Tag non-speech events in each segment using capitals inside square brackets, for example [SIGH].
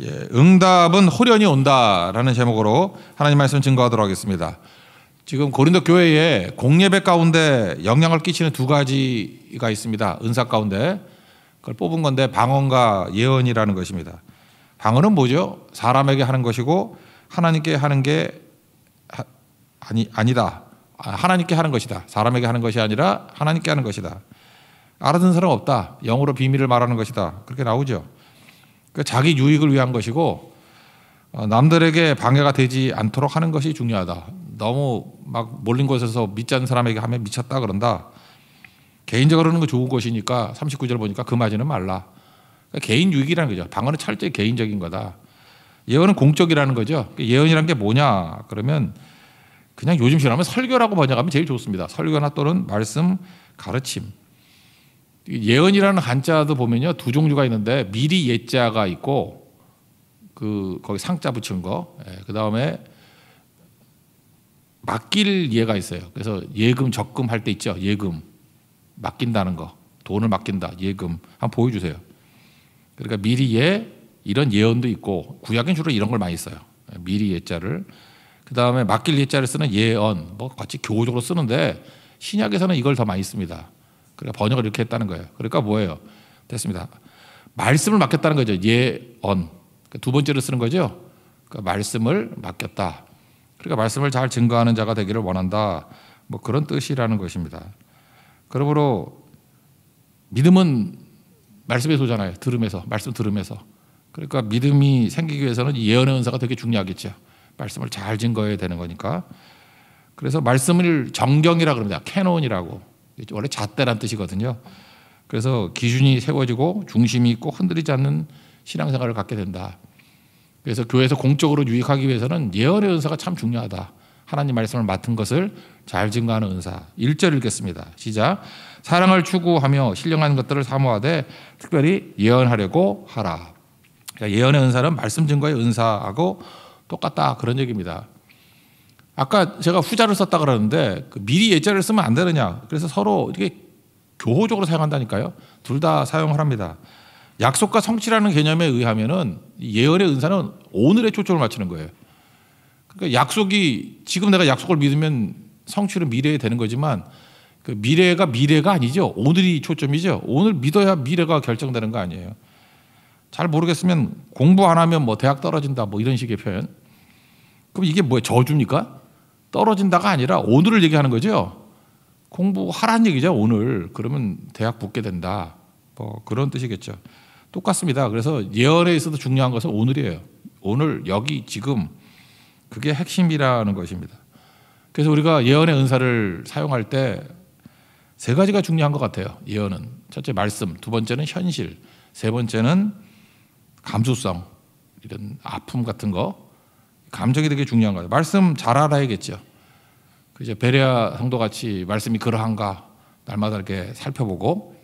예, 응답은 호련히 온다라는 제목으로 하나님 말씀 증거하도록 하겠습니다. 지금 고린도 교회에 공예배 가운데 영향을 끼치는 두 가지가 있습니다. 은사 가운데 그걸 뽑은 건데 방언과 예언이라는 것입니다. 방언은 뭐죠? 사람에게 하는 것이고 하나님께 하는 게 아니 아니다. 아, 하나님께 하는 것이다. 사람에게 하는 것이 아니라 하나님께 하는 것이다. 알아듣는 사람 없다. 영어로 비밀을 말하는 것이다. 그렇게 나오죠. 그러니까 자기 유익을 위한 것이고 어, 남들에게 방해가 되지 않도록 하는 것이 중요하다. 너무 막 몰린 곳에서 믿지 않는 사람에게 하면 미쳤다 그런다. 개인적으로 는 좋은 것이니까 39절 보니까 금하지는 그 말라. 그러니까 개인 유익이라는 거죠. 방언은 철저히 개인적인 거다. 예언은 공적이라는 거죠. 그러니까 예언이란 게 뭐냐? 그러면 그냥 요즘식으 하면 설교라고 번역하면 제일 좋습니다. 설교나 또는 말씀, 가르침. 예언이라는 한자도 보면요 두 종류가 있는데 미리 예자가 있고 그 거기 상자 붙인 거그 예, 다음에 맡길 예가 있어요. 그래서 예금 적금 할 때 있죠 예금 맡긴다는 거 돈을 맡긴다 예금 한번 보여주세요. 그러니까 미리 예 이런 예언도 있고 구약엔 주로 이런 걸 많이 써요. 예, 미리 예자를 그 다음에 맡길 예자를 쓰는 예언 뭐 같이 교호적으로 쓰는데 신약에서는 이걸 더 많이 씁니다. 그러니까 번역을 이렇게 했다는 거예요. 그러니까 뭐예요? 됐습니다. 말씀을 맡겼다는 거죠. 예언. 그러니까 두 번째로 쓰는 거죠. 그러니까 말씀을 맡겼다. 그러니까 말씀을 잘 증거하는 자가 되기를 원한다. 뭐 그런 뜻이라는 것입니다. 그러므로 믿음은 말씀에서 오잖아요. 들음에서. 말씀 들음에서. 그러니까 믿음이 생기기 위해서는 예언의 은사가 되게 중요하겠죠. 말씀을 잘 증거해야 되는 거니까. 그래서 말씀을 정경이라 그럽니다. 캐논이라고. 원래 잣대란 뜻이거든요. 그래서 기준이 세워지고 중심이 있고 흔들리지 않는 신앙생활을 갖게 된다. 그래서 교회에서 공적으로 유익하기 위해서는 예언의 은사가 참 중요하다. 하나님 말씀을 맡은 것을 잘 증거하는 은사. 1절 읽겠습니다. 시작. 사랑을 추구하며 신령한 것들을 사모하되 특별히 예언하려고 하라. 그러니까 예언의 은사는 말씀 증거의 은사하고 똑같다. 그런 얘기입니다. 아까 제가 후자를 썼다 그러는데 그 미리 예자를 쓰면 안 되느냐. 그래서 서로 이게 교호적으로 사용한다니까요. 둘 다 사용을 합니다. 약속과 성취라는 개념에 의하면은 예언의 은사는 오늘에 초점을 맞추는 거예요. 그러니까 약속이 지금 내가 약속을 믿으면 성취는 미래에 되는 거지만 그 미래가 미래가 아니죠. 오늘이 초점이죠. 오늘 믿어야 미래가 결정되는 거 아니에요. 잘 모르겠으면 공부 안 하면 뭐 대학 떨어진다 뭐 이런 식의 표현. 그럼 이게 뭐예요? 저주입니까? 떨어진다가 아니라 오늘을 얘기하는 거죠. 공부하라는 얘기죠. 오늘 그러면 대학 붙게 된다. 뭐 그런 뜻이겠죠. 똑같습니다. 그래서 예언에 있어서 중요한 것은 오늘이에요. 오늘 여기 지금 그게 핵심이라는 것입니다. 그래서 우리가 예언의 은사를 사용할 때 세 가지가 중요한 것 같아요. 예언은 첫째 말씀, 두 번째는 현실, 세 번째는 감수성 이런 아픔 같은 거, 감정이 되게 중요한 거예요. 말씀 잘 알아야겠죠. 그죠. 베레아 성도 같이 말씀이 그러한가 날마다 이렇게 살펴보고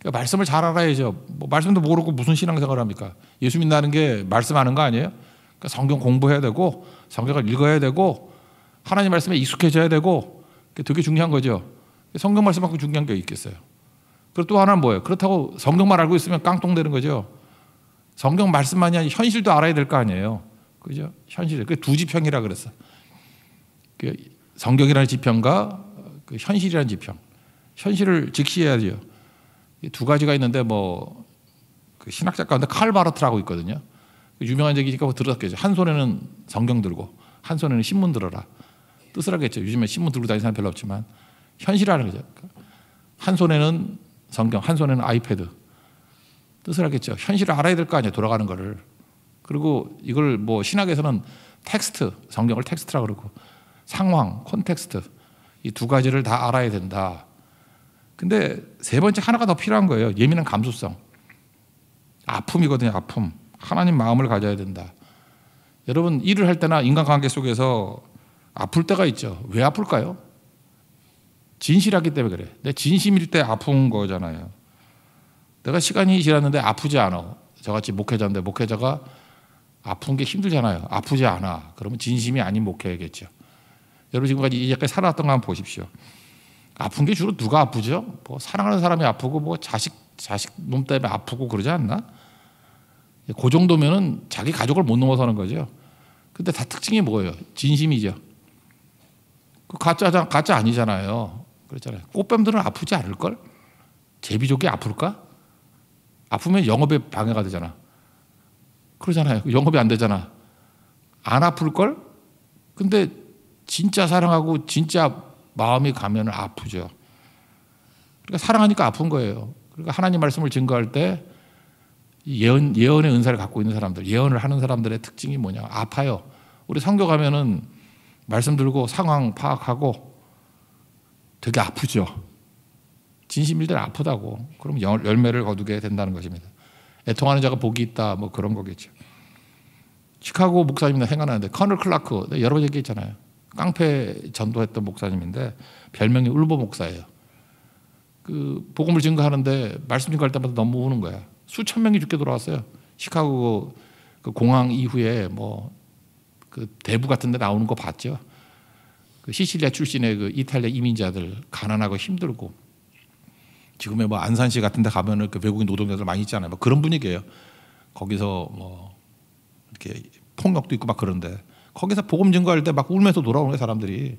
그러니까 말씀을 잘 알아야죠. 뭐 말씀도 모르고 무슨 신앙생활 합니까? 예수 믿는다는 게 말씀 아는 거 아니에요? 그러니까 성경 공부해야 되고 성경을 읽어야 되고 하나님 말씀에 익숙해져야 되고 되게 중요한 거죠. 성경 말씀만큼 중요한 게 있겠어요. 그리고 또 하나는 뭐예요? 그렇다고 성경만 알고 있으면 깡통되는 거죠. 성경 말씀만이 아니라 현실도 알아야 될 거 아니에요. 그죠? 현실. 그두 지평이라 그랬어. 그 성경이라는 지평과 그 현실이라는 지평. 현실을 직시해야죠. 두 가지가 있는데 뭐그 신학자 가운데 칼 바르트라고 있거든요. 그 유명한 얘기니까 뭐 들었겠죠. 한 손에는 성경 들고 한 손에는 신문 들어라. 뜻을하겠죠 요즘에 신문 들고 다니는 사람 별로 없지만 현실이라는 거죠. 한 손에는 성경, 한 손에는 아이패드. 뜻을하겠죠 현실을 알아야 될 거 아니에요. 돌아가는 거를. 그리고 이걸 뭐 신학에서는 텍스트, 성경을 텍스트라 그러고 상황, 콘텍스트 이 두 가지를 다 알아야 된다. 근데 세 번째 하나가 더 필요한 거예요. 예민한 감수성. 아픔이거든요, 아픔. 하나님 마음을 가져야 된다. 여러분, 일을 할 때나 인간관계 속에서 아플 때가 있죠. 왜 아플까요? 진실하기 때문에 그래. 내 진심일 때 아픈 거잖아요. 내가 시간이 지났는데 아프지 않아. 저같이 목회자인데 목회자가 아픈 게 힘들잖아요. 아프지 않아. 그러면 진심이 아닌 목회겠죠. 여러분 지금까지 이제까 살아왔던 거 한번 보십시오. 아픈 게 주로 누가 아프죠? 뭐 사랑하는 사람이 아프고 뭐 자식 자식 몸 때문에 아프고 그러지 않나? 그 정도면은 자기 가족을 못 넘어서는 거죠. 근데 다 특징이 뭐예요? 진심이죠. 그 가짜 가짜 아니잖아요. 그렇잖아요. 꽃뱀들은 아프지 않을 걸? 제비족이 아플까? 아프면 영업에 방해가 되잖아. 그러잖아요. 그 영업이 안 되잖아. 안 아플걸? 근데 진짜 사랑하고 진짜 마음이 가면 아프죠. 그러니까 사랑하니까 아픈 거예요. 그러니까 하나님 말씀을 증거할 때 예언, 예언의 은사를 갖고 있는 사람들, 예언을 하는 사람들의 특징이 뭐냐? 아파요. 우리 성교 가면은 말씀 들고 상황 파악하고 되게 아프죠. 진심일들 아프다고. 그럼 열매를 거두게 된다는 것입니다. 애통하는 자가 복이 있다. 뭐 그런 거겠죠. 시카고 목사님도 생각는데 커널 클라크 여러 번 얘기했잖아요. 깡패 전도했던 목사님인데 별명이 울보 목사예요. 그 복음을 증거하는데 말씀 증거할 때마다 너무 우는 거야. 수천 명이 죽게 돌아왔어요. 시카고 그 공항 이후에 뭐 그 대부 같은 데 나오는 거 봤죠. 그 시칠리아 출신의 그 이탈리아 이민자들 가난하고 힘들고 지금의 뭐 안산시 같은 데 가면은 그 외국인 노동자들 많이 있잖아요. 뭐 그런 분위기예요. 거기서 뭐 이렇게 폭력도 있고 막 그런데 거기서 복음 증거할 때 막 울면서 돌아오는 게 사람들이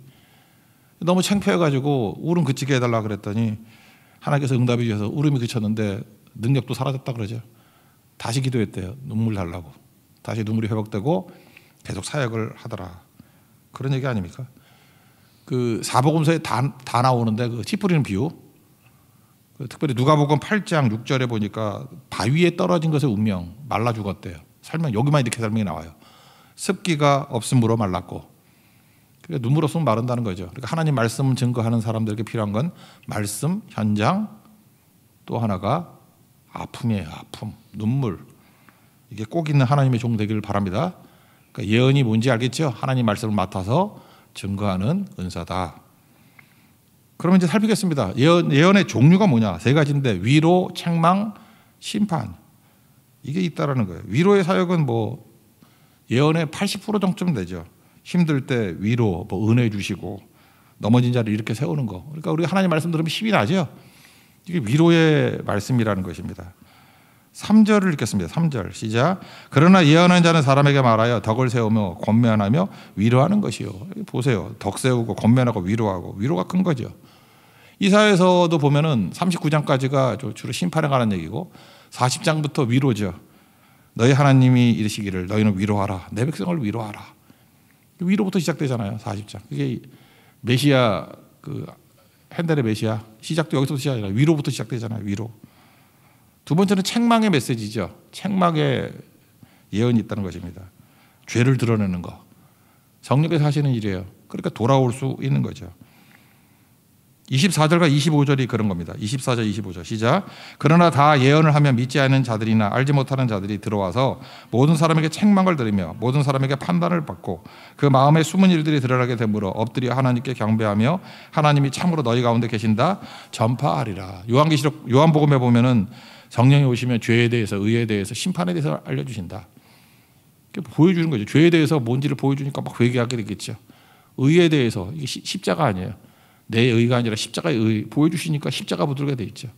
너무 창피해가지고 울음 그치게 해달라 그랬더니 하나님께서 응답해 주셔서 울음이 그쳤는데 능력도 사라졌다 그러죠. 다시 기도했대요. 눈물 달라고. 다시 눈물이 회복되고 계속 사역을 하더라. 그런 얘기 아닙니까? 그 사복음서에 다, 다 나오는데 그 찌푸리는 비유 그 특별히 누가복음 8장 6절에 보니까 바위에 떨어진 것의 운명 말라 죽었대요. 설명 여기만 이렇게 설명이 나와요. 습기가 없음으로 말랐고 그러니까 눈으로 쏘 마른다는 거죠. 그러니까 하나님 말씀 증거하는 사람들에게 필요한 건 말씀, 현장 또 하나가 아픔이에요. 아픔, 눈물 이게 꼭 있는 하나님의 종 되기를 바랍니다. 그러니까 예언이 뭔지 알겠죠? 하나님 말씀을 맡아서 증거하는 은사다. 그러면 이제 살피겠습니다. 예언, 예언의 종류가 뭐냐? 세 가지인데 위로, 책망, 심판. 이게 있다라는 거예요. 위로의 사역은 뭐 예언의 80% 정점 되죠. 힘들 때 위로, 뭐 은혜 주시고 넘어진 자를 이렇게 세우는 거. 그러니까 우리가 하나님 말씀 들으면 힘이 나죠. 이게 위로의 말씀이라는 것입니다. 3절을 읽겠습니다. 3절 시작. 그러나 예언한 자는 사람에게 말하여 덕을 세우며 권면하며 위로하는 것이요. 보세요. 덕 세우고 권면하고 위로하고 위로가 큰 거죠. 이사에서도 보면은 39장까지가 주로 심판에 관한 얘기고 40장부터 위로죠. 너희 하나님이 이르시기를 너희는 위로하라. 내 백성을 위로하라. 위로부터 시작되잖아요. 40장. 그게 메시아 그 핸델의 메시아 시작도 여기서부터 시작이라 위로부터 시작되잖아요. 위로. 두 번째는 책망의 메시지죠. 책망의 예언이 있다는 것입니다. 죄를 드러내는 것. 성령께서 하시는 일이에요. 그러니까 돌아올 수 있는 거죠. 24절과 25절이 그런 겁니다. 24절, 25절. 시작. 그러나 다 예언을 하며 믿지 않는 자들이나 알지 못하는 자들이 들어와서 모든 사람에게 책망을 들으며 모든 사람에게 판단을 받고 그 마음에 숨은 일들이 드러나게 되므로 엎드려 하나님께 경배하며 하나님이 참으로 너희 가운데 계신다 전파하리라. 요한계시록 요한복음에 보면은 성령이 오시면 죄에 대해서, 의에 대해서, 심판에 대해서 알려주신다. 보여주는 거죠. 죄에 대해서 뭔지를 보여주니까 막 회개하게 되겠죠. 의에 대해서 이게 십자가 아니에요. 내 의가 아니라 십자가의 의 보여주시니까 십자가 부들게 돼 있죠.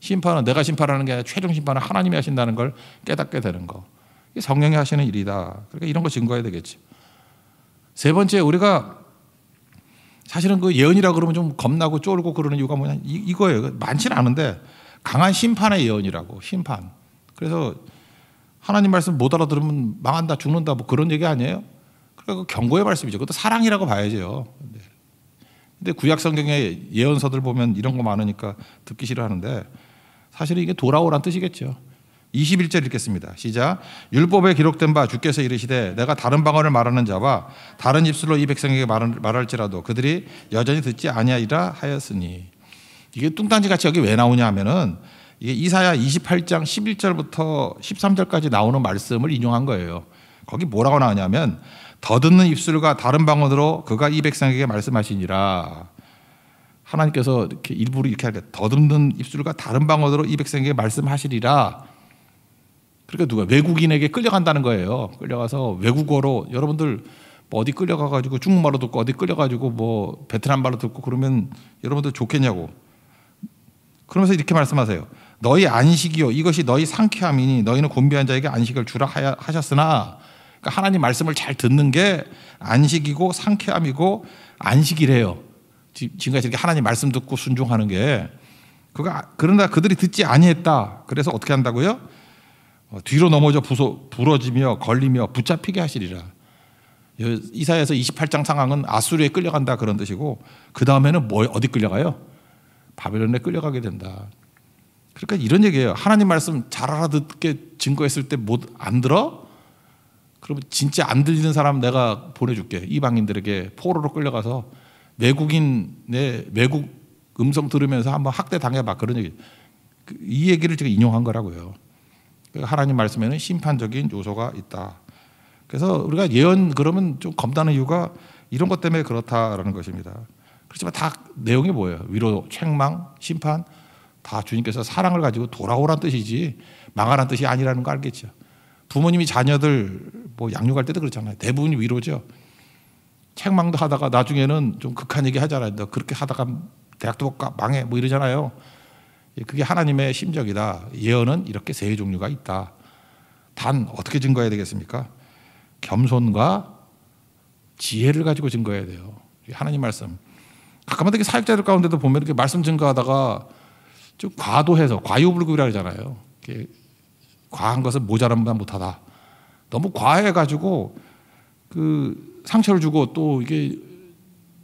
심판은 내가 심판하는 게 아니라 최종 심판은 하나님이 하신다는 걸 깨닫게 되는 거. 이게 성령이 하시는 일이다. 그러니까 이런 거 증거해야 되겠죠. 세 번째 우리가 사실은 그 예언이라 그러면 좀 겁나고 쫄고 그러는 이유가 뭐냐 이, 이거예요. 많지는 않은데 강한 심판의 예언이라고 심판. 그래서 하나님 말씀 못 알아들으면 망한다 죽는다 뭐 그런 얘기 아니에요? 그러니 경고의 말씀이죠. 그것도 사랑이라고 봐야죠. 근데 구약 성경의 예언서들 보면 이런 거 많으니까 듣기 싫어하는데 사실은 이게 돌아오란 뜻이겠죠. 21절 읽겠습니다. 시작. 율법에 기록된 바 주께서 이르시되 내가 다른 방언을 말하는 자와 다른 입술로 이 백성에게 말할지라도 그들이 여전히 듣지 아니하리라 하였으니 이게 뚱딴지 같이 여기 왜 나오냐면은 이게 이사야 28장 11절부터 13절까지 나오는 말씀을 인용한 거예요. 거기 뭐라고 나오냐면 더듬는 입술과 다른 방언으로 그가 이 백성에게 말씀하시니라. 하나님께서 이렇게 일부러 이렇게 하니까더듬는 입술과 다른 방언으로 이 백성에게 말씀하시리라. 그러니까 누가 외국인에게 끌려간다는 거예요. 끌려가서 외국어로 여러분들 뭐 어디 끌려가가지고 중국말로 듣고 어디 끌려가지고 뭐 베트남말로 듣고 그러면 여러분들 좋겠냐고 그러면서 이렇게 말씀하세요. 너희 안식이요 이것이 너희 상쾌함이니 너희는 곤비한 자에게 안식을 주라 하셨으나 그러니까 하나님 말씀을 잘 듣는 게 안식이고 상쾌함이고 안식이래요. 지금까지 이렇게 하나님 말씀 듣고 순종하는 게 그가 아, 그러나 그들이 듣지 아니했다. 그래서 어떻게 한다고요? 어, 뒤로 넘어져 부소, 부러지며 걸리며 붙잡히게 하시리라. 이사에서 28장 상황은 아수르에 끌려간다 그런 뜻이고 그 다음에는 뭐 어디 끌려가요? 바벨론에 끌려가게 된다. 그러니까 이런 얘기예요. 하나님 말씀 잘 알아듣게 증거했을 때 못 안 들어? 그러면 진짜 안 들리는 사람 내가 보내줄게. 이방인들에게 포로로 끌려가서 외국인의 외국 음성 들으면서 한번 학대 당해봐 그런 얘기. 그, 이 얘기를 제가 인용한 거라고요. 그러니까 하나님 말씀에는 심판적인 요소가 있다. 그래서 우리가 예언 그러면 좀 검다는 이유가 이런 것 때문에 그렇다라는 것입니다. 그렇지만 다 내용이 뭐예요? 위로, 책망, 심판 다 주님께서 사랑을 가지고 돌아오란 뜻이지 망하란 뜻이 아니라는 거 알겠죠. 부모님이 자녀들 뭐 양육할 때도 그렇잖아요. 대부분 위로죠. 책망도 하다가 나중에는 좀 극한 얘기 하잖아요. 너 그렇게 하다가 대학도 망해 뭐 이러잖아요. 예, 그게 하나님의 심적이다. 예언은 이렇게 세 종류가 있다. 단 어떻게 증거해야 되겠습니까? 겸손과 지혜를 가지고 증거해야 돼요. 하나님 말씀. 가끔마다 사역자들 가운데도 보면 이렇게 말씀 증거하다가 좀 과도해서 과유불급이라 그러잖아요. 이렇게 과한 것은 모자란다 못하다. 너무 과해가지고 그 상처를 주고 또 이게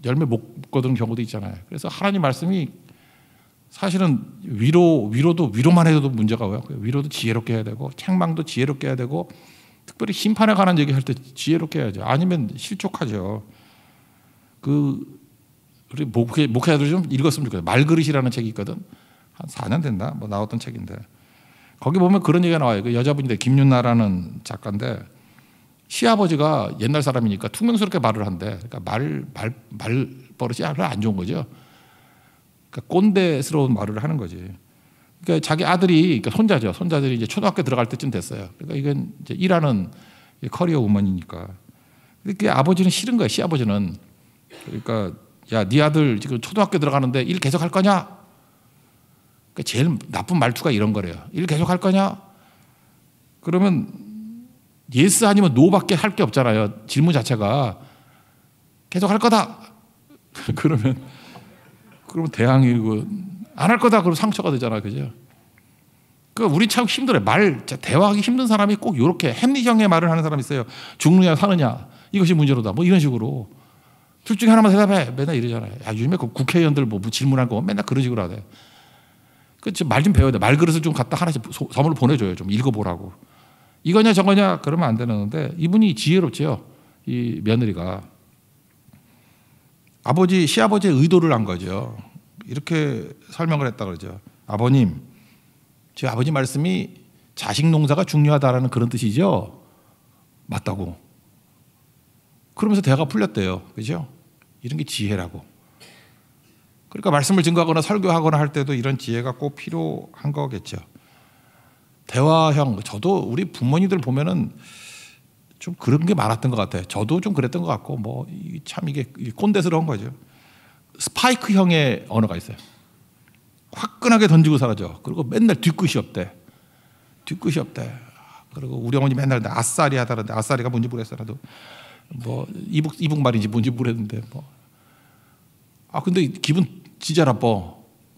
열매 못 거두는 경우도 있잖아요. 그래서 하나님 말씀이 사실은 위로 위로도 위로만 해도 문제가 와요. 위로도 지혜롭게 해야 되고 책망도 지혜롭게 해야 되고 특별히 심판에 관한 얘기할 때 지혜롭게 해야죠. 아니면 실족하죠. 그 우리 목회, 목회자들좀 읽었으면 좋겠어요. 말그릇이라는 책이 있거든. 한 4년 된다. 뭐 나왔던 책인데. 거기 보면 그런 얘기가 나와요. 그 여자분인데 김윤나라는 작가인데 시아버지가 옛날 사람이니까 퉁명스럽게 말을 한대. 그러니까 말, 말, 말 버릇이 안 좋은 거죠. 그러니까 꼰대스러운 말을 하는 거지. 그러니까 자기 아들이, 그러니까 손자죠. 손자들이 이제 초등학교 들어갈 때쯤 됐어요. 그러니까 이건 이제 일하는 커리어 우먼이니까. 근데 그 아버지는 싫은 거예요. 시아버지는. 그러니까 야, 네 아들 지금 초등학교 들어가는데 일 계속 할 거냐? 그 제일 나쁜 말투가 이런 거래요. 일 계속 할 거냐? 그러면 예스 아니면 노밖에 할 게 없잖아요. 질문 자체가 계속 할 거다. [LAUGHS] 그러면 그러면 대항이고 그 안할 거다. 그럼 상처가 되잖아, 그죠? 그 우리 참 힘들어요. 말 대화하기 힘든 사람이 꼭 이렇게 햄리형의 말을 하는 사람 있어요. 죽느냐 사느냐 이것이 문제로다. 뭐 이런 식으로. 둘 중에 하나만 대답해. 맨날 이러잖아요. 야, 요즘에 그 국회의원들 뭐, 뭐 질문하고 맨날 그런 식으로 하대. 그말좀 배워야 돼. 말그릇을 좀 갖다 하나씩 선물로 보내줘요. 좀 읽어보라고. 이거냐 저거냐 그러면 안 되는데 이분이 지혜롭지요. 이 며느리가 아버지 시아버지의 의도를 한 거죠. 이렇게 설명을 했다 그러죠. 아버님, 제 아버지 말씀이 자식 농사가 중요하다라는 그런 뜻이죠. 맞다고. 그러면서 대화가 풀렸대요. 그죠? 이런 게 지혜라고. 그러니까 말씀을 증거하거나 설교하거나 할 때도 이런 지혜가 꼭 필요한 거겠죠. 대화형, 저도 우리 부모님들 보면은 좀 그런 게 많았던 것 같아요. 저도 좀 그랬던 것 같고, 뭐, 참 이게 꼰대스러운 거죠. 스파이크형의 언어가 있어요. 화끈하게 던지고 사라져. 그리고 맨날 뒤끝이 없대. 뒤끝이 없대. 그리고 우리 어머니 맨날 아싸리 하다는데 아싸리가 뭔지 모르겠어. 나도 뭐 이북 이북 말인지 뭔지 모르겠는데 뭐아 근데 기분 진짜 나빠.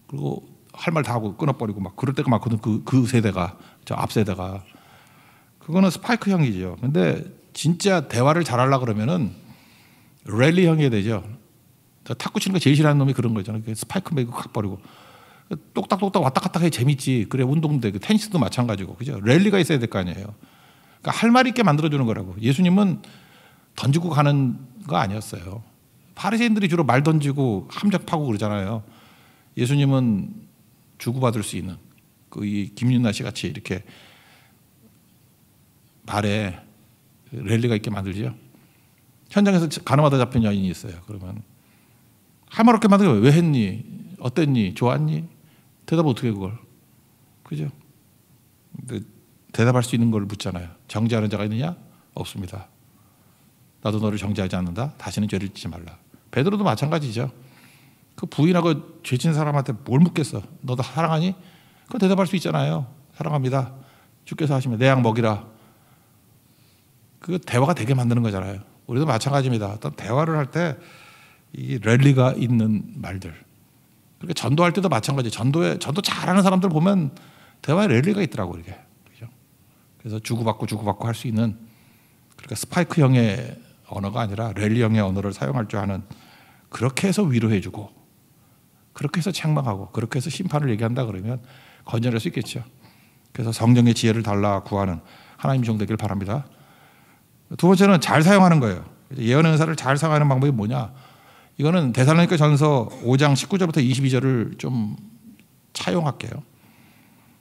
그리고 할 말 다 하고 끊어버리고 막 그럴 때가 많거든. 그, 그 세대가 저 앞 세대가 그거는 스파이크 형이죠. 근데 진짜 대화를 잘하려 그러면은 랠리 형이 되죠. 탁구 치는 거 제일 싫어하는 놈이 그런 거잖아요. 스파이크 메고 각 버리고 똑딱똑딱 왔다 갔다 해 재밌지. 그래 운동도 되고 그 테니스도 마찬가지고 그죠. 랠리가 있어야 될 거 아니에요. 그러니까 할말 있게 만들어주는 거라고. 예수님은 던지고 가는 거 아니었어요. 바리새인들이 주로 말 던지고 함작 파고 그러잖아요. 예수님은 주고받을 수 있는 그 이 김윤나 씨 같이 이렇게 발에 랠리가 있게 만들죠. 현장에서 가늠하다 잡힌 여인이 있어요. 그러면 하마롭게 만들면 왜 했니? 어땠니? 좋았니? 대답 어떻게 그걸? 그죠? 대답할 수 있는 걸 묻잖아요. 정죄하는 자가 있느냐? 없습니다. 나도 너를 정죄하지 않는다. 다시는 죄를 짓지 말라. 베드로도 마찬가지죠. 그 부인하고 죄진 사람한테 뭘 묻겠어? 너도 사랑하니? 그 대답할 수 있잖아요. 사랑합니다. 주께서 하시면 내양 먹이라. 그 대화가 되게 만드는 거잖아요. 우리도 마찬가지입니다. 어떤 대화를 할 때이 랠리가 있는 말들. 그렇게 전도할 때도 마찬가지. 전도에 전도 잘하는 사람들 보면 대화에 랠리가 있더라고 이게 그죠? 그래서 주고받고 주고받고 할 수 있는 그러니까 스파이크형의 언어가 아니라 렐리형의 언어를 사용할 줄 아는 그렇게 해서 위로해주고 그렇게 해서 책망하고 그렇게 해서 심판을 얘기한다 그러면 건전할 수 있겠죠. 그래서 성령의 지혜를 달라 구하는 하나님 종 되길 바랍니다. 두 번째는 잘 사용하는 거예요. 예언 은사를 잘 사용하는 방법이 뭐냐? 이거는 대살로니가 전서 5장 19절부터 22절을 좀 차용할게요.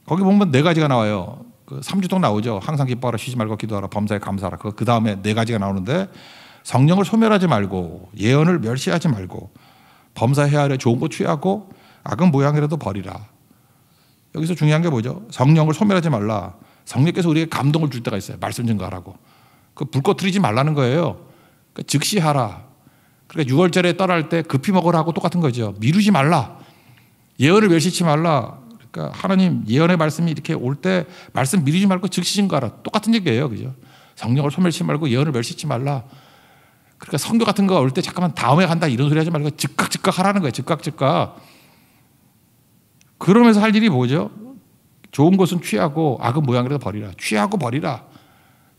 거기 보면 네 가지가 나와요. 그 삼주동 나오죠. 항상 기뻐하라 쉬지 말고 기도하라 범사에 감사하라. 그 다음에 네 가지가 나오는데 성령을 소멸하지 말고 예언을 멸시하지 말고 범사 헤아려 좋은 거 취하고 악은 모양이라도 버리라. 여기서 중요한 게 뭐죠? 성령을 소멸하지 말라. 성령께서 우리에게 감동을 줄 때가 있어요. 말씀 증거하라고. 그 불꽃트리지 말라는 거예요. 그러니까 즉시 하라. 그러니까 6월절에 떠날 때 급히 먹으라고 똑같은 거죠. 미루지 말라. 예언을 멸시치 말라. 그러니까 하나님 예언의 말씀이 이렇게 올 때 말씀 미루지 말고 즉시 증거하라. 똑같은 얘기예요. 그죠? 성령을 소멸시 말고 예언을 멸시치 말라. 그러니까 성교 같은 거 올 때 잠깐만 다음에 간다 이런 소리 하지 말고 즉각 즉각 하라는 거예요. 즉각 즉각. 그러면서 할 일이 뭐죠? 좋은 것은 취하고 악은 모양이라도 버리라. 취하고 버리라.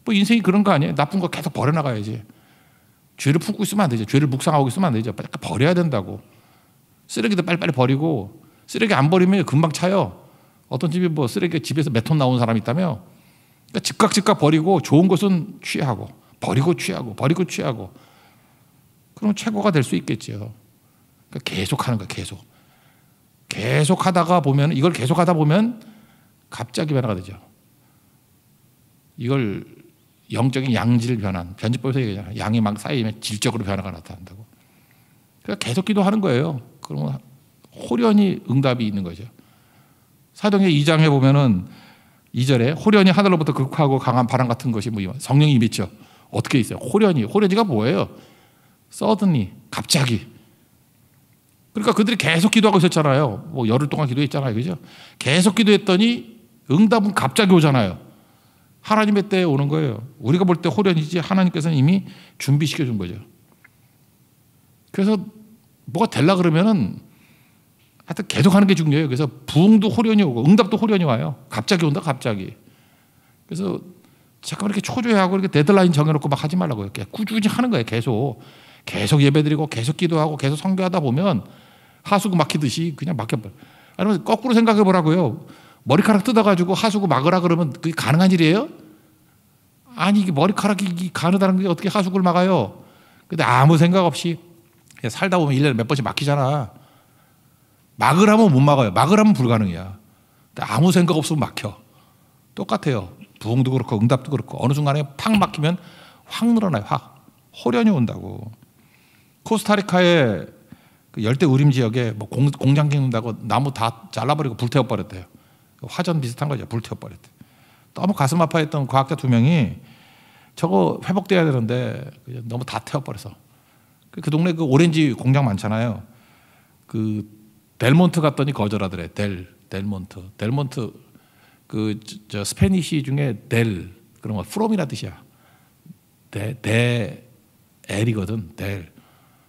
뭐 인생이 그런 거 아니에요? 나쁜 거 계속 버려나가야지. 죄를 품고 있으면 안 되죠. 죄를 묵상하고 있으면 안 되죠. 빨리 버려야 된다고. 쓰레기도 빨리빨리 버리고 쓰레기 안 버리면 금방 차요. 어떤 집이 뭐 쓰레기 집에서 몇 톤 나온 사람 있다며. 그러니까 즉각 즉각 버리고 좋은 것은 취하고 버리고 취하고 버리고 취하고 그럼 최고가 될 수 있겠지요. 그러니까 계속 하는 거야, 계속. 계속 하다가 보면 이걸 계속 하다 보면 갑자기 변화가 되죠. 이걸 영적인 양질 변환, 변지법에서 얘기하잖아요. 양이 막 쌓이면 질적으로 변화가 나타난다고. 그러니까 계속 기도하는 거예요. 그러면 호련히 응답이 있는 거죠. 사도행 2장에 보면은 2절에 호련히 하늘로부터 극하고 강한 바람 같은 것이 뭐 성령이 임했죠. 어떻게 있어요? 호련히. 호련히가 뭐예요? 서든이 갑자기. 그러니까 그들이 계속 기도하고 있었잖아요. 뭐 열흘 동안 기도했잖아요. 그죠? 계속 기도했더니 응답은 갑자기 오잖아요. 하나님의 때에 오는 거예요. 우리가 볼 때 호련이지 하나님께서는 이미 준비시켜 준 거죠. 그래서 뭐가 될라 그러면은 하여튼 계속 하는 게 중요해요. 그래서 부흥도 호련히 오고 응답도 호련히 와요. 갑자기 온다, 갑자기. 그래서 잠깐 만 이렇게 초조해하고 이렇게 데드라인 정해놓고 막 하지 말라고 이렇게 꾸준히 하는 거예요. 계속 계속 예배드리고 계속 기도하고 계속 성교하다 보면 하수구 막히듯이 그냥 막혀버려. 아니면 거꾸로 생각해 보라고요. 머리카락 뜯어가지고 하수구 막으라 그러면 그게 가능한 일이에요? 아니 이게 머리카락이 가느다는 게 어떻게 하수구를 막아요? 근데 아무 생각 없이 살다 보면 1년에 몇 번씩 막히잖아. 막으라면 못 막아요. 막으라면 불가능이야. 아무 생각 없으면 막혀. 똑같아요. 부흥도 그렇고 응답도 그렇고 어느 순간에 팍 막히면 확 늘어나요. 확. 호련이 온다고. 코스타리카의 그 열대 우림 지역에 뭐 공, 공장 짓는다고 나무 다 잘라버리고 불태워버렸대요. 화전 비슷한 거죠. 불태워버렸대. 요 너무 가슴 아파했던 과학자 그 두 명이 저거 회복돼야 되는데 너무 다 태워버려서 그, 그 동네 그 오렌지 공장 많잖아요. 그 델몬트 갔더니 거절하더래. 델, 델몬트. 델몬트 그 저 스페니시 중에 델 그런 거프롬이라 뜻이야. 데, 데 엘이거든. 델.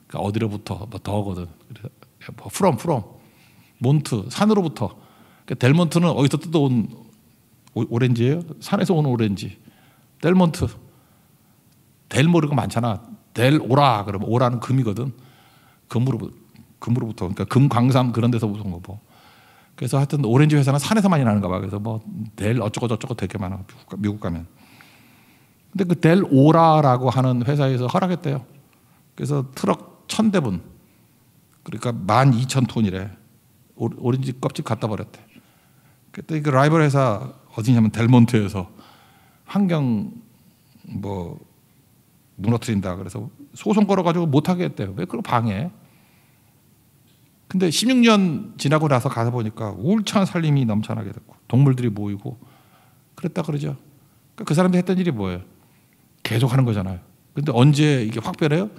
그러니까 어디로부터 뭐 더거든. 그래서 뭐 from 몬트 산으로부터. 그러니까 델몬트는 어디서 뜯어온 오, 오렌지예요? 산에서 온 오렌지. 델몬트. 델모르가 많잖아. 델 오라 그러면 오라는 금이거든. 금으로부터 금으로부터 그러니까 금 광삼 그런 데서부터 온 거고. 뭐. 그래서 하여튼 오렌지 회사는 산에서 많이 나는가 봐. 그래서 뭐 델 어쩌고 저쩌고 되게 많아. 미국 가면. 근데 그 델 오라라고 하는 회사에서 허락했대요. 그래서 트럭 천 대분 그러니까 만 이천 톤이래. 오렌지 껍질 갖다 버렸대. 그때 그 라이벌 회사 어디냐면 델몬트에서 환경 뭐 무너뜨린다 그래서 소송 걸어가지고 못하게 했대요. 왜 그걸 방해? 근데 16년 지나고 나서 가서 보니까 울창한 살림이 넘쳐나게 됐고 동물들이 모이고 그랬다 그러죠. 그러니까 그 사람들이 했던 일이 뭐예요? 계속 하는 거잖아요. 근데 언제 이게 확 변해요?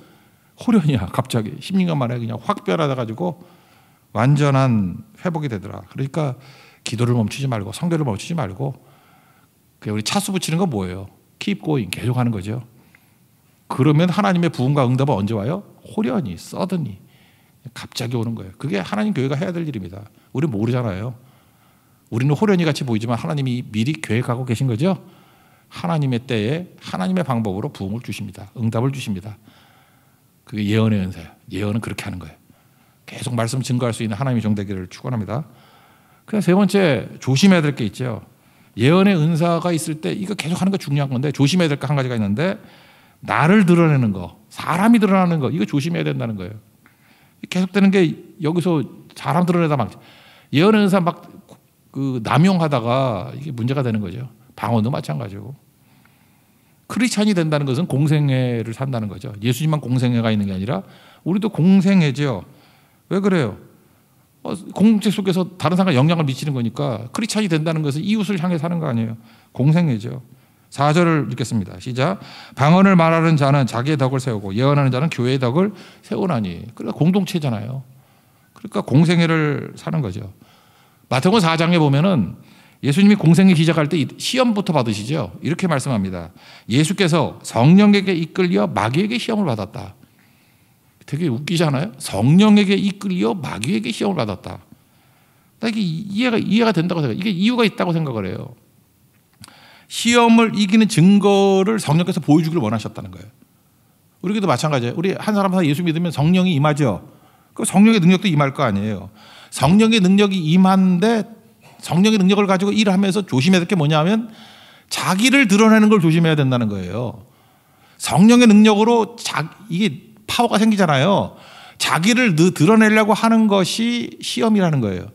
호련이야 갑자기 16년 만에 그냥 확 변하다 가지고 완전한 회복이 되더라. 그러니까 기도를 멈추지 말고 성교를 멈추지 말고 그 우리 차수 붙이는 건 뭐예요? keep going 계속 하는 거죠. 그러면 하나님의 부흥과 응답은 언제 와요? 호련이 써드니. 갑자기 오는 거예요. 그게 하나님 교회가 해야 될 일입니다. 우리 모르잖아요. 우리는 호련이 같이 보이지만 하나님이 미리 계획하고 계신 거죠. 하나님의 때에 하나님의 방법으로 부흥을 주십니다. 응답을 주십니다. 그게 예언의 은사예 예언은 그렇게 하는 거예요. 계속 말씀 증거할 수 있는 하나님의 종되기를 축원합니다. 그세 번째 조심해야 될 게 있죠. 예언의 은사가 있을 때 이거 계속 하는 거 중요한 건데 조심해야 될거한 가지가 있는데 나를 드러내는 거, 사람이 드러나는 거 이거 조심해야 된다는 거예요. 계속되는 게 여기서 사람 들어내다막 예언의 사 막그 남용하다가 이게 문제가 되는 거죠. 방언도 마찬가지고. 크리스찬이 된다는 것은 공생애를 산다는 거죠. 예수님만 공생애가 있는 게 아니라 우리도 공생애죠. 왜 그래요? 어, 공동체 속에서 다른 사람과 영향을 미치는 거니까 크리스찬이 된다는 것은 이웃을 향해 사는 거 아니에요. 공생애죠. 4절을 읽겠습니다. 시작. 방언을 말하는 자는 자기의 덕을 세우고 예언하는 자는 교회의 덕을 세우나니. 그러니까 공동체잖아요. 그러니까 공생애를 사는 거죠. 마태복음 4장에 보면은 예수님이 공생애 시작할 때 시험부터 받으시죠. 이렇게 말씀합니다. 예수께서 성령에게 이끌려 마귀에게 시험을 받았다. 되게 웃기잖아요. 성령에게 이끌려 마귀에게 시험을 받았다. 이게 이해가 이해가 된다고 생각. 이게 이유가 있다고 생각을 해요. 시험을 이기는 증거를 성령께서 보여주기를 원하셨다는 거예요. 우리도 마찬가지예요. 우리 한 사람 한 예수 믿으면 성령이 임하죠. 그 성령의 능력도 임할 거 아니에요. 성령의 능력이 임한데 성령의 능력을 가지고 일을 하면서 조심해야 될 게 뭐냐면 자기를 드러내는 걸 조심해야 된다는 거예요. 성령의 능력으로 자, 이게 파워가 생기잖아요. 자기를 드러내려고 하는 것이 시험이라는 거예요.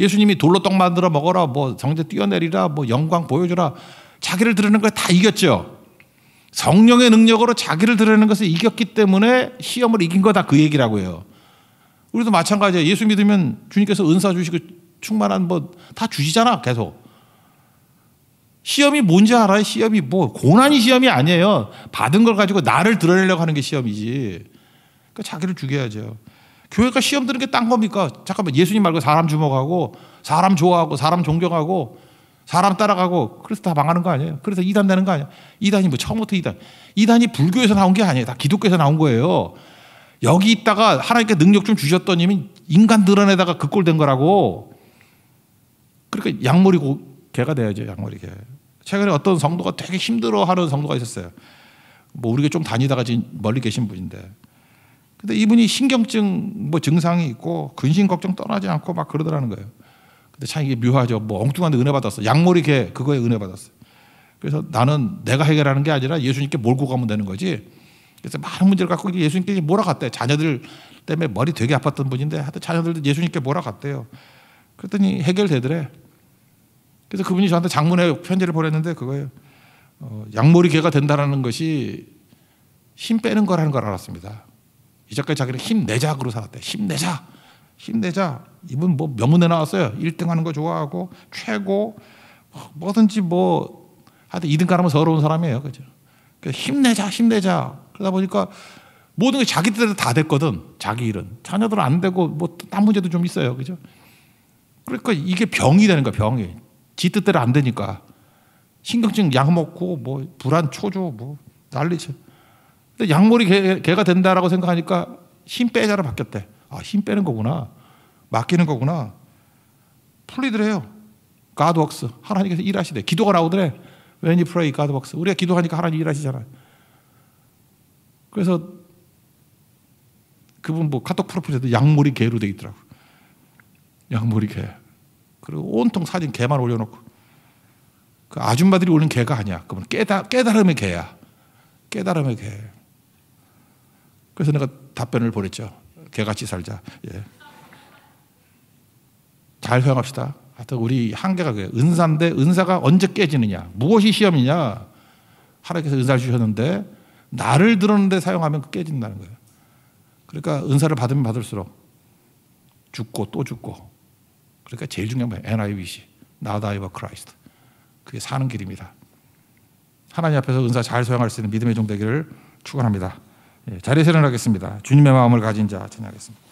예수님이 돌로 떡 만들어 먹어라, 뭐 성제 뛰어내리라, 뭐 영광 보여주라. 자기를 드러내는 걸 다 이겼죠. 성령의 능력으로 자기를 드러내는 것을 이겼기 때문에 시험을 이긴 거다 그 얘기라고 해요. 우리도 마찬가지예요. 예수 믿으면 주님께서 은사 주시고 충만한 뭐다 주시잖아, 계속. 시험이 뭔지 알아요? 시험이 뭐 고난이 시험이 아니에요. 받은 걸 가지고 나를 드러내려고 하는 게 시험이지. 그러니까 자기를 죽여야죠. 교회가 시험 드는 게 딴 겁니까? 잠깐만 예수님 말고 사람 주목하고 사람 좋아하고 사람 존경하고 사람 따라가고 그래서 다 망하는 거 아니에요? 그래서 이단 되는 거 아니에요? 이단이 뭐 처음부터 이단. 이단이 불교에서 나온 게 아니에요. 다 기독교에서 나온 거예요. 여기 있다가 하나님께 능력 좀 주셨더니 인간 드러내다가 그꼴된 거라고. 그러니까 양머리 개가 돼야죠. 양머리 개. 최근에 어떤 성도가 되게 힘들어하는 성도가 있었어요. 뭐 우리가 좀 다니다가 지금 멀리 계신 분인데 근데 이분이 신경증 뭐 증상이 있고 근심 걱정 떠나지 않고 막 그러더라는 거예요. 근데 참 이게 묘하죠. 뭐 엉뚱한데 은혜 받았어. 양머리 개 그거에 은혜 받았어 그래서 나는 내가 해결하는 게 아니라 예수님께 몰고 가면 되는 거지. 그래서 많은 문제를 갖고 예수님께 몰아갔대. 자녀들 때문에 머리 되게 아팠던 분인데 하여튼 자녀들도 예수님께 몰아갔대요. 그랬더니 해결되더래. 그래서 그분이 저한테 장문의 편지를 보냈는데 그거예요. 어, 양머리 개가 된다라는 것이 힘 빼는 거라는 걸 알았습니다. 이제까지 자기는 힘내자 그러 살았대. 힘내자. 힘내자. 이분 뭐 명문에 나왔어요. 1등 하는 거 좋아하고 최고 뭐든지 뭐 하여튼 2등 가라면 서러운 사람이에요. 그죠? 그러니까 힘내자, 힘내자. 그러다 보니까 모든 게 자기들도 다 됐거든. 자기 일은. 자녀들은 안 되고 뭐딴 문제도 좀 있어요. 그죠? 그러니까 이게 병이 되는 거야, 병이. 지 뜻대로 안 되니까. 신경증 약 먹고 뭐 불안 초조 뭐 난리쳐. 근데 양물이 개, 가 된다라고 생각하니까 힘 빼자로 바뀌었대. 아, 힘 빼는 거구나. 맡기는 거구나. 풀리더래요. 가드웍스. 하나님께서 일하시대. 기도가 나오더래. When you pray, God works. 우리가 기도하니까 하나님 일하시잖아요. 그래서 그분 뭐 카톡 프로필에도 양몰이 개로 돼 있더라고. 양몰이 개. 그리고 온통 사진 개만 올려놓고. 그 아줌마들이 올린 개가 아니야. 그건 깨달, 깨달음의 개야. 깨달음의 개. 그래서 내가 답변을 보냈죠. 개같이 살자. 예. 잘 허용합시다. 하여튼 우리 한계가 그래요. 은사인데 은사가 언제 깨지느냐. 무엇이 시험이냐. 하나님께서 은사를 주셨는데 나를 드러는데 사용하면 그 깨진다는 거예요. 그러니까 은사를 받으면 받을수록 죽고 또 죽고. 그러니까 제일 중요한 거예요. NIVC. Not I but Christ. 그게 사는 길입니다. 하나님 앞에서 은사 잘 소양할 수 있는 믿음의 종 되기를 축원합니다. 예, 자리에 세련하겠습니다. 주님의 마음을 가진 자 전하겠습니다.